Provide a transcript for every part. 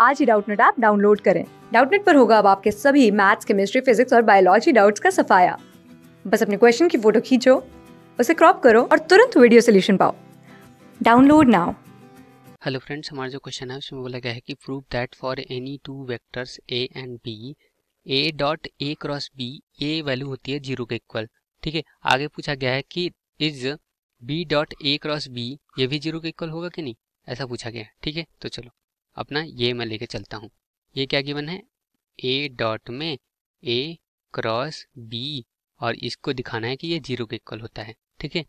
आज ही Doubtnut app download करें डाउटनेट पर होगा अब आपके सभी मैथ्स केमिस्ट्री फिजिक्स और बायोलॉजी डाउट्स का सफाया बस अपने क्वेश्चन की फोटो खींचो उसे क्रॉप करो और तुरंत वीडियो सोल्यूशन पाओ डाउनलोड नाउ हेलो फ्रेंड्स हमारा जो क्वेश्चन है उसमें बोला गया है कि prove that for any two vectors A and B A dot A cross B A value होती है जीरो के इक्वल ठीक है आगे पूछा गया है कि is B dot A cross B ये भी जीरो के इक्वल होगा कि नहीं ऐसा पूछा गया है ठीक है तो चलो अपना ये मैं लेके चलता हूँ ये क्या गिवन है ए डॉट में ए क्रॉस बी और इसको दिखाना है कि ये जीरो के इक्वल होता है ठीक है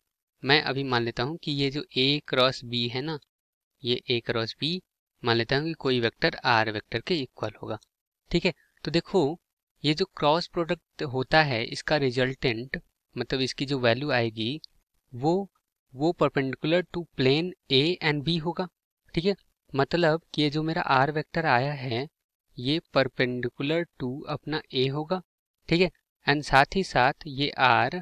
मैं अभी मान लेता हूँ कि ये जो ए क्रॉस बी है ना ये ए क्रॉस बी मान लेता हूँ कि कोई वेक्टर आर वेक्टर के इक्वल होगा ठीक है तो देखो ये जो क्रॉस प्रोडक्ट होता है इसका रिजल्टेंट मतलब इसकी जो वैल्यू आएगी वो वो perpendicular to plane A and B होगा ठीक है मतलब कि ये जो मेरा आर वेक्टर आया है ये परपेंडिकुलर टू अपना ए होगा ठीक है एंड साथ ही साथ ये आर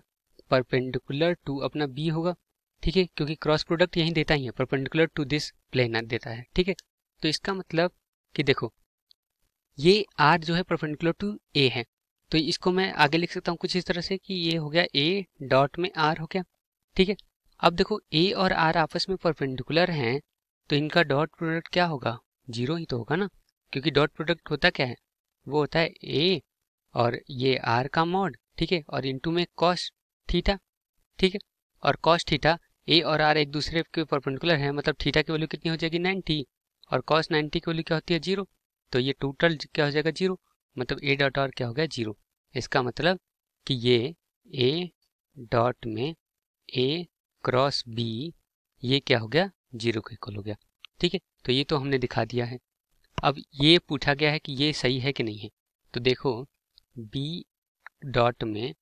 परपेंडिकुलर टू अपना बी होगा ठीक है क्योंकि क्रॉस प्रोडक्ट यही देता ही है परपेंडिकुलर टू दिस प्लेनर देता है ठीक है तो इसका मतलब कि देखो ये आर जो है परपेंडिकुलर टू ए है तो इसको मैं आगे लिख सकता हूँ कुछ इस तरह से कि ये हो गया ए डॉट में आर हो गया ठीक है अब देखो ए और आर आपस में परपेंडिकुलर हैं तो इनका डॉट प्रोडक्ट क्या होगा जीरो ही तो होगा ना क्योंकि डॉट प्रोडक्ट होता क्या है वो होता है ए और ये आर का मॉड ठीक है और इनटू में कॉस थीटा ठीक है और कॉस थीटा ए और आर एक दूसरे के परपेंडिकुलर है मतलब थीटा की वैल्यू कितनी हो जाएगी नाइन्टी और कॉस नाइन्टी की वैल्यू क्या होती है जीरो तो ये टोटल क्या हो जाएगा जीरो मतलब ए डॉट आर क्या हो गया जीरो इसका मतलब कि ये ए डॉट में ए क्रॉस बी ये क्या हो गया जीरो को इक्वल हो गया ठीक है तो ये तो हमने दिखा दिया है अब ये पूछा गया है कि ये सही है कि नहीं है तो देखो बी डॉट में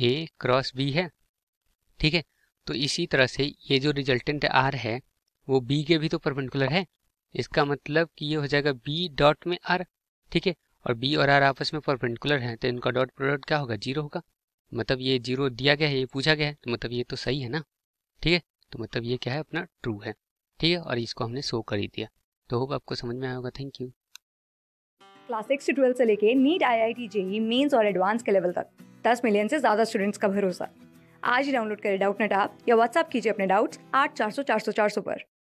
ए क्रॉस बी है ठीक है तो इसी तरह से ये जो रिजल्टेंट आर है वो बी के भी तो परपेंडिकुलर है इसका मतलब कि ये हो जाएगा बी डॉट में आर ठीक है और बी और आर आपस में परपेंडिकुलर हैं तो इनका डॉट प्रोडक्ट क्या होगा जीरो होगा मतलब ये जीरो दिया गया है ये पूछा गया है तो मतलब ये तो सही है ना ठीक है तो मतलब ये क्या है अपना ट्रू है ठीक है और इसको हमने शो कर ही दिया तो होप आपको समझ में आएगा थैंक यू क्लास सिक्स से ट्वेल्थ से लेके NEET I I T JEE mains और एडवांस के लेवल तक दस मिलियन से ज़्यादा स्टूडेंट्स का भरोसा आज ही डाउनलोड करें डाउट नेट आप या व्हाट्सअप कीजिए अपने डाउट्स आठ चार सौ चार सौ चार सौ पर